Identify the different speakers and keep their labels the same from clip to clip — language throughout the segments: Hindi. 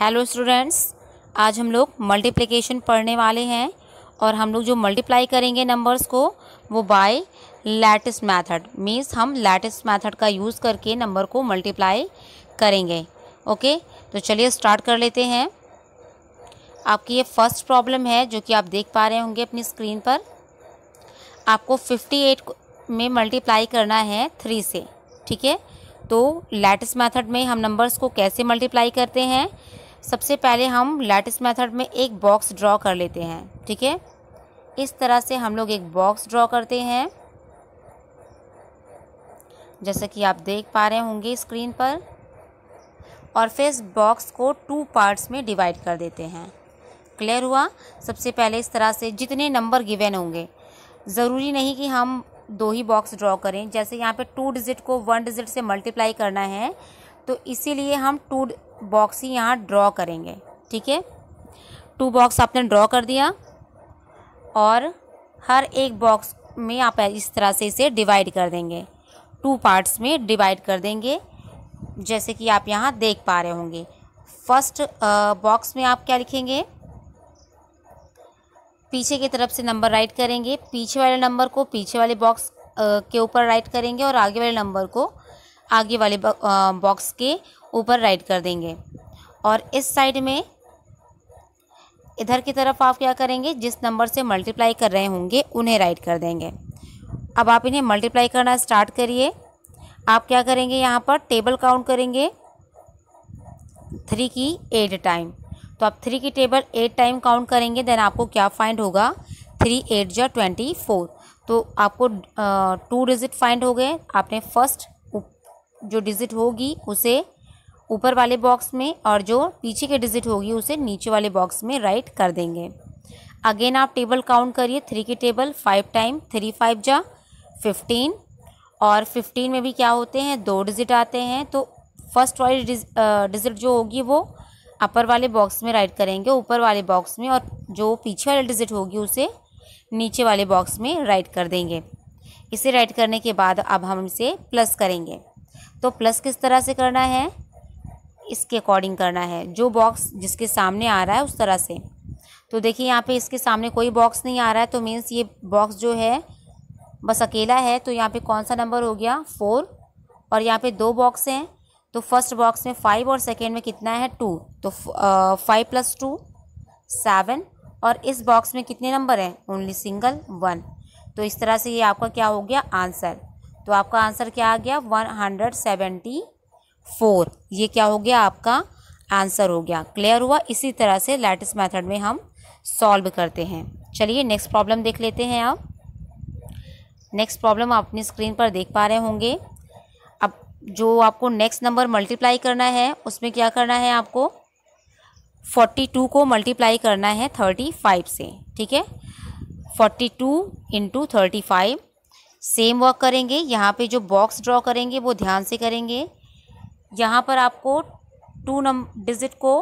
Speaker 1: हेलो स्टूडेंट्स आज हम लोग मल्टीप्लिकेशन पढ़ने वाले हैं और हम लोग जो मल्टीप्लाई करेंगे नंबर्स को वो बाय लैटिस मेथड मींस हम लैटिस मेथड का यूज़ करके नंबर को मल्टीप्लाई करेंगे ओके तो चलिए स्टार्ट कर लेते हैं आपकी ये फर्स्ट प्रॉब्लम है जो कि आप देख पा रहे होंगे अपनी स्क्रीन पर आपको फिफ्टी में मल्टीप्लाई करना है थ्री से ठीक है तो लैटिस मेथड में हम नंबर्स को कैसे मल्टीप्लाई करते हैं सबसे पहले हम लैटिस मेथड में एक बॉक्स ड्रॉ कर लेते हैं ठीक है इस तरह से हम लोग एक बॉक्स ड्रॉ करते हैं जैसा कि आप देख पा रहे होंगे स्क्रीन पर और फिर इस बॉक्स को टू पार्ट्स में डिवाइड कर देते हैं क्लियर हुआ सबसे पहले इस तरह से जितने नंबर गिवन होंगे ज़रूरी नहीं कि हम दो ही बॉक्स ड्रॉ करें जैसे यहाँ पे टू डिजिट को वन डिजिट से मल्टीप्लाई करना है तो इसीलिए हम टू बॉक्स ही यहाँ ड्रॉ करेंगे ठीक है टू बॉक्स आपने ड्रॉ कर दिया और हर एक बॉक्स में आप इस तरह से इसे डिवाइड कर देंगे टू पार्ट्स में डिवाइड कर देंगे जैसे कि आप यहाँ देख पा रहे होंगे फर्स्ट बॉक्स में आप क्या लिखेंगे पीछे की तरफ से नंबर राइट करेंगे पीछे वाले नंबर को पीछे वाले बॉक्स के ऊपर राइट करेंगे और आगे वाले नंबर को आगे वाले बॉक्स के ऊपर राइट कर देंगे और इस साइड में इधर की तरफ आप क्या करेंगे जिस नंबर से मल्टीप्लाई कर रहे होंगे उन्हें राइट कर देंगे अब आप इन्हें मल्टीप्लाई करना स्टार्ट करिए आप क्या करेंगे यहाँ पर टेबल काउंट करेंगे थ्री की एट टाइम तो आप थ्री की टेबल एट टाइम काउंट करेंगे देन आपको क्या फाइंड होगा थ्री एट जो ट्वेंटी फोर तो आपको टू डिजिट फाइंड हो गए आपने फर्स्ट जो डिजिट होगी उसे ऊपर वाले बॉक्स में और जो पीछे के डिजिट होगी उसे नीचे वाले बॉक्स में राइट कर देंगे अगेन आप टेबल काउंट करिए थ्री की table five time three five जा फिफ्टीन और फिफ्टीन में भी क्या होते हैं दो डिजिट आते हैं तो फर्स्ट वाली डिजिट जो होगी वो अपर वाले बॉक्स में राइट करेंगे ऊपर वाले बॉक्स में और जो पीछे वाली डिजिट होगी उसे नीचे वाले बॉक्स में राइट कर देंगे इसे राइट करने के बाद अब हम इसे प्लस करेंगे तो प्लस किस तरह से करना है इसके अकॉर्डिंग करना है जो बॉक्स जिसके सामने आ रहा है उस तरह से तो देखिए यहाँ पे इसके सामने कोई बॉक्स नहीं आ रहा है तो मीन्स ये बॉक्स जो है बस अकेला है तो यहाँ पे कौन सा नंबर हो गया फोर और यहाँ पे दो बॉक्स हैं तो फर्स्ट बॉक्स में फाइव और सेकेंड में कितना है टू तो फाइव प्लस टू सेवन और इस बॉक्स में कितने नंबर हैं ओनली सिंगल वन तो इस तरह से ये आपका क्या हो गया आंसर तो आपका आंसर क्या आ गया वन हंड्रेड सेवेंटी फोर ये क्या हो गया आपका आंसर हो गया क्लियर हुआ इसी तरह से लेटेस्ट मेथड में हम सॉल्व करते हैं चलिए नेक्स्ट प्रॉब्लम देख लेते हैं आप नेक्स्ट प्रॉब्लम आप अपनी स्क्रीन पर देख पा रहे होंगे अब जो आपको नेक्स्ट नंबर मल्टीप्लाई करना है उसमें क्या करना है आपको फोर्टी टू को मल्टीप्लाई करना है थर्टी फाइव से ठीक है forty two into thirty five same work करेंगे यहाँ पे जो बॉक्स ड्रॉ करेंगे वो ध्यान से करेंगे यहाँ पर आपको टू नम डिजिट को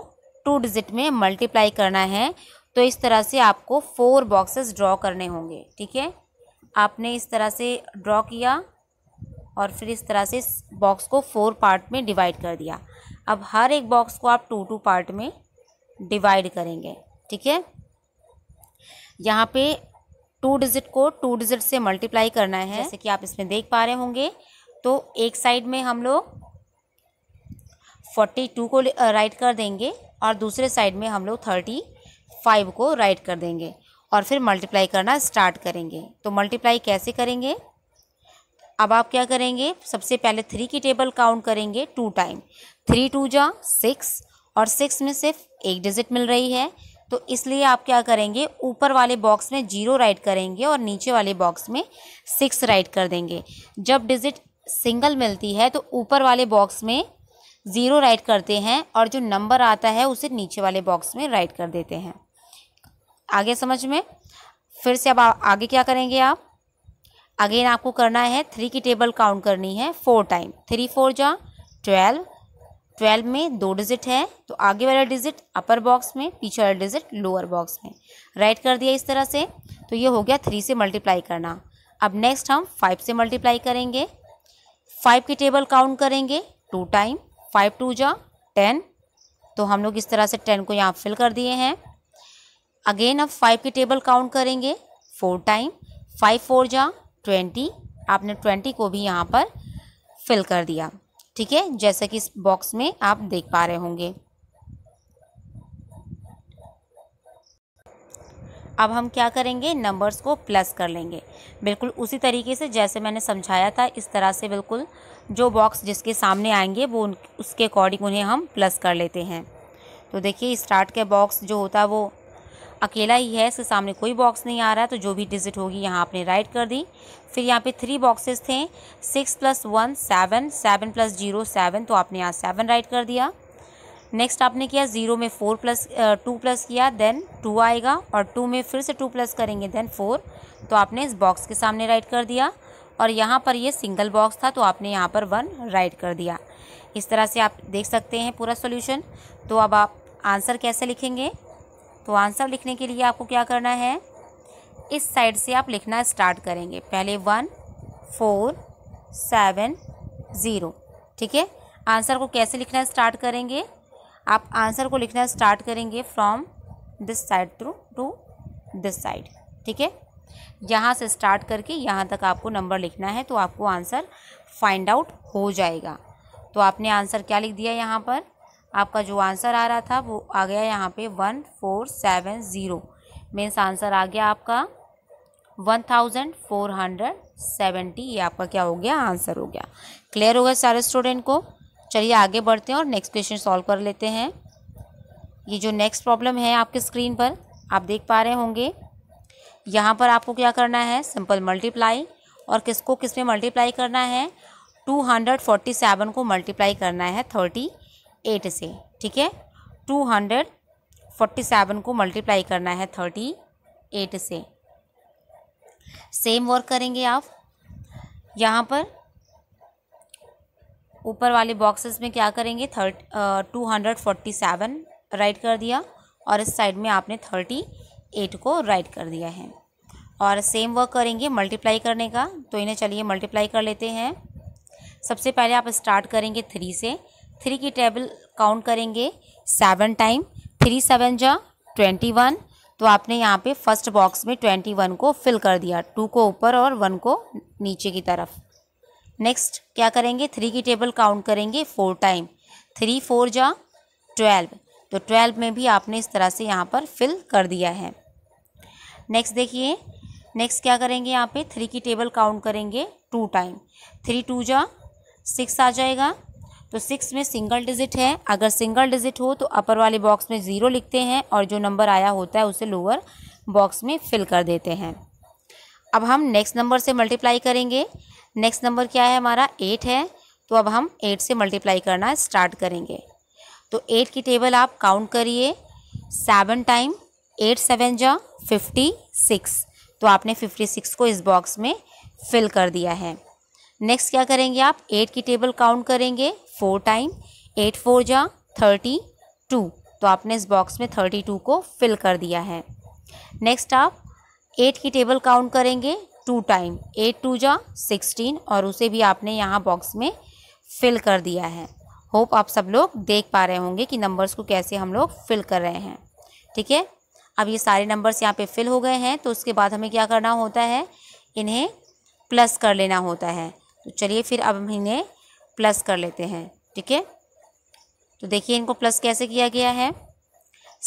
Speaker 1: टू डिजिट में मल्टीप्लाई करना है तो इस तरह से आपको फोर बॉक्सेस ड्रॉ करने होंगे ठीक है आपने इस तरह से ड्रॉ किया और फिर इस तरह से इस बॉक्स को फोर पार्ट में डिवाइड कर दिया अब हर एक बॉक्स को आप टू टू पार्ट में डिवाइड करेंगे ठीक है यहाँ पे टू डिजिट को टू डिजिट से मल्टीप्लाई करना है जैसे कि आप इसमें देख पा रहे होंगे तो एक साइड में हम लोग फोर्टी टू को राइट कर देंगे और दूसरे साइड में हम लोग थर्टी फाइव को राइट कर देंगे और फिर मल्टीप्लाई करना स्टार्ट करेंगे तो मल्टीप्लाई कैसे करेंगे अब आप क्या करेंगे सबसे पहले थ्री की टेबल काउंट करेंगे टू टाइम थ्री टू जा सिक्स और सिक्स में सिर्फ एक डिजिट मिल रही है तो इसलिए आप क्या करेंगे ऊपर वाले बॉक्स में जीरो राइट करेंगे और नीचे वाले बॉक्स में सिक्स राइट कर देंगे जब डिजिट सिंगल मिलती है तो ऊपर वाले बॉक्स में ज़ीरो राइट करते हैं और जो नंबर आता है उसे नीचे वाले बॉक्स में राइट कर देते हैं आगे समझ में फिर से अब आ, आगे क्या करेंगे आप अगेन आपको करना है थ्री की टेबल काउंट करनी है फोर टाइम थ्री फोर जा ट्वेल्व ट्वेल्व में दो डिजिट है तो आगे वाला डिजिट अपर बॉक्स में पीछे वाला डिजिट लोअर बॉक्स में राइट कर दिया इस तरह से तो ये हो गया थ्री से मल्टीप्लाई करना अब नेक्स्ट हम फाइव से मल्टीप्लाई करेंगे फाइव की टेबल काउंट करेंगे टू टाइम फाइव टू जा टेन तो हम लोग इस तरह से टेन को यहाँ फिल कर दिए हैं अगेन अब फाइव की टेबल काउंट करेंगे फोर टाइम फाइव फोर जा ट्वेंटी आपने ट्वेंटी को भी यहाँ पर फिल कर दिया ठीक है जैसे कि इस बॉक्स में आप देख पा रहे होंगे अब हम क्या करेंगे नंबर्स को प्लस कर लेंगे बिल्कुल उसी तरीके से जैसे मैंने समझाया था इस तरह से बिल्कुल जो बॉक्स जिसके सामने आएंगे वो उन उसके अकॉर्डिंग उन्हें हम प्लस कर लेते हैं तो देखिए स्टार्ट का बॉक्स जो होता है वो अकेला ही है इसके सामने कोई बॉक्स नहीं आ रहा है तो जो भी डिजिट होगी यहाँ आपने राइट कर दी फिर यहाँ पे थ्री बॉक्सेस थे six plus one seven seven plus zero seven तो आपने यहाँ सेवन राइट कर दिया नेक्स्ट आपने किया ज़ीरो में फोर प्लस टू प्लस किया देन टू आएगा और टू में फिर से टू प्लस करेंगे देन फोर तो आपने इस बॉक्स के सामने राइट कर दिया और यहाँ पर ये सिंगल बॉक्स था तो आपने यहाँ पर वन राइट कर दिया इस तरह से आप देख सकते हैं पूरा सोल्यूशन तो अब आप आंसर कैसे लिखेंगे तो आंसर लिखने के लिए आपको क्या करना है इस साइड से आप लिखना स्टार्ट करेंगे पहले वन फोर सेवन ज़ीरो ठीक है आंसर को कैसे लिखना स्टार्ट करेंगे आप आंसर को लिखना स्टार्ट करेंगे from this side through to this side ठीक है यहाँ से स्टार्ट करके यहाँ तक आपको नंबर लिखना है तो आपको आंसर फाइंड आउट हो जाएगा तो आपने आंसर क्या लिख दिया यहाँ पर आपका जो आंसर आ रहा था वो आ गया यहाँ पे one four seven zero means answer आ गया आपका one thousand four hundred seventy ये आपका क्या हो गया आंसर हो गया क्लियर हो गया सारे स्टूडेंट को चलिए आगे बढ़ते हैं और नेक्स्ट क्वेश्चन सॉल्व कर लेते हैं ये जो नेक्स्ट प्रॉब्लम है आपके स्क्रीन पर आप देख पा रहे होंगे यहाँ पर आपको क्या करना है सिंपल मल्टीप्लाई और किसको किस में मल्टीप्लाई करना है टू हंड्रेड फोर्टी सेवन को मल्टीप्लाई करना है थर्टी एट से ठीक है टू हंड्रेड फोर्टी सेवन को मल्टीप्लाई करना है थर्टी एट से सेम वर्क करेंगे आप यहाँ पर ऊपर वाले बॉक्सेस में क्या करेंगे थर्ट two hundred forty seven write कर दिया और इस साइड में आपने थर्टी एट को राइट कर दिया है और सेम वर्क करेंगे मल्टीप्लाई करने का तो इन्हें चलिए मल्टीप्लाई कर लेते हैं सबसे पहले आप स्टार्ट करेंगे थ्री से थ्री की टेबल काउंट करेंगे सेवन टाइम थ्री सेवन जा ट्वेंटी वन तो आपने यहाँ पे फर्स्ट बॉक्स में ट्वेंटी वन को फिल कर दिया टू को ऊपर और वन को नीचे की तरफ नेक्स्ट क्या करेंगे थ्री की टेबल काउंट करेंगे फोर टाइम थ्री फोर जा ट्वेल्व तो ट्वेल्व में भी आपने इस तरह से यहाँ पर फिल कर दिया है नेक्स्ट देखिए नेक्स्ट क्या करेंगे यहाँ पे थ्री की टेबल काउंट करेंगे टू टाइम थ्री टू जा सिक्स आ जाएगा तो सिक्स में सिंगल डिजिट है अगर सिंगल डिजिट हो तो अपर वाले बॉक्स में ज़ीरो लिखते हैं और जो नंबर आया होता है उसे लोअर बॉक्स में फिल कर देते हैं अब हम नेक्स्ट नंबर से मल्टीप्लाई करेंगे नेक्स्ट नंबर क्या है हमारा एट है तो अब हम एट से मल्टीप्लाई करना स्टार्ट करेंगे तो एट की टेबल आप काउंट करिए सेवन टाइम एट सेवन जा फिफ्टी सिक्स तो आपने फिफ्टी सिक्स को इस बॉक्स में फिल कर दिया है नेक्स्ट क्या करेंगे आप एट की टेबल काउंट करेंगे फोर टाइम एट फोर जा थर्टी टू तो आपने इस बॉक्स में थर्टी टू को फिल कर दिया है नेक्स्ट आप एट की टेबल काउंट करेंगे टू टाइम एट टू जा सिक्सटीन और उसे भी आपने यहाँ बॉक्स में फिल कर दिया है होप आप सब लोग देख पा रहे होंगे कि नंबर्स को कैसे हम लोग फिल कर रहे हैं ठीक है अब ये सारे नंबर्स यहाँ पे फिल हो गए हैं तो उसके बाद हमें क्या करना होता है इन्हें प्लस कर लेना होता है तो चलिए फिर अब हम इन्हें प्लस कर लेते हैं ठीक है तो देखिए इनको प्लस कैसे किया गया है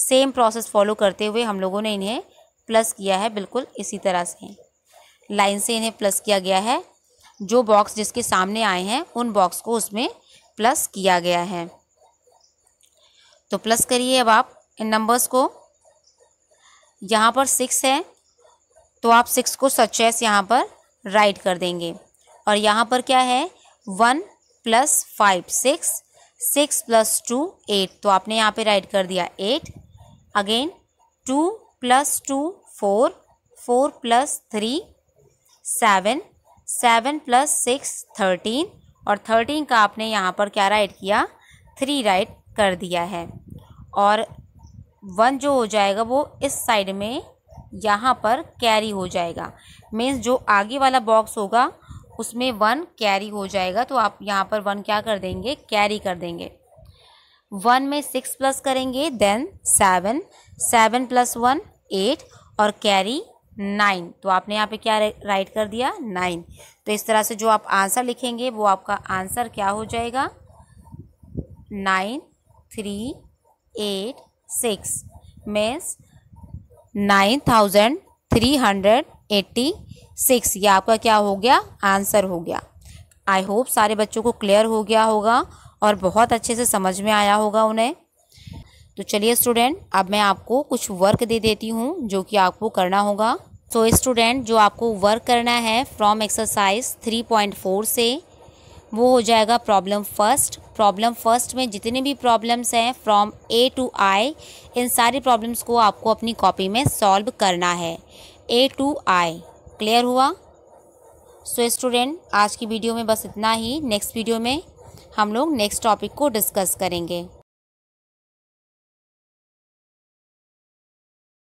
Speaker 1: सेम प्रोसेस फॉलो करते हुए हम लोगों ने इन्हें प्लस किया है बिल्कुल इसी तरह से लाइन से इन्हें प्लस किया गया है जो बॉक्स जिसके सामने आए हैं उन बॉक्स को उसमें प्लस किया गया है तो प्लस करिए अब आप इन नंबर्स को यहाँ पर सिक्स है तो आप सिक्स को सचेस यहाँ पर राइट कर देंगे और यहाँ पर क्या है one plus five six six plus two eight तो आपने यहाँ पे राइट कर दिया eight again two plus two four four plus three seven seven plus six thirteen और थर्टीन का आपने यहाँ पर क्या राइट किया थ्री राइट कर दिया है और वन जो हो जाएगा वो इस साइड में यहाँ पर कैरी हो जाएगा मीन्स जो आगे वाला बॉक्स होगा उसमें वन कैरी हो जाएगा तो आप यहाँ पर वन क्या कर देंगे कैरी कर देंगे वन में सिक्स प्लस करेंगे then seven seven plus one eight और कैरी नाइन तो आपने यहाँ पे क्या राइट कर दिया नाइन तो इस तरह से जो आप आंसर लिखेंगे वो आपका आंसर क्या हो जाएगा nine three eight six means nine thousand three hundred eighty six ये आपका क्या हो गया आंसर हो गया आई होप सारे बच्चों को क्लियर हो गया होगा और बहुत अच्छे से समझ में आया होगा उन्हें तो चलिए स्टूडेंट अब मैं आपको कुछ वर्क दे देती हूँ जो कि आपको करना होगा सो so, स्टूडेंट जो आपको वर्क करना है फ्रॉम एक्सरसाइज 3.4 से वो हो जाएगा प्रॉब्लम फर्स्ट प्रॉब्लम फर्स्ट में जितने भी प्रॉब्लम्स हैं फ्रॉम ए टू आई इन सारी प्रॉब्लम्स को आपको अपनी कॉपी में सॉल्व करना है ए टू आई क्लियर हुआ सो so, स्टूडेंट आज की वीडियो में बस इतना ही नेक्स्ट वीडियो में हम लोग नेक्स्ट टॉपिक को डिस्कस करेंगे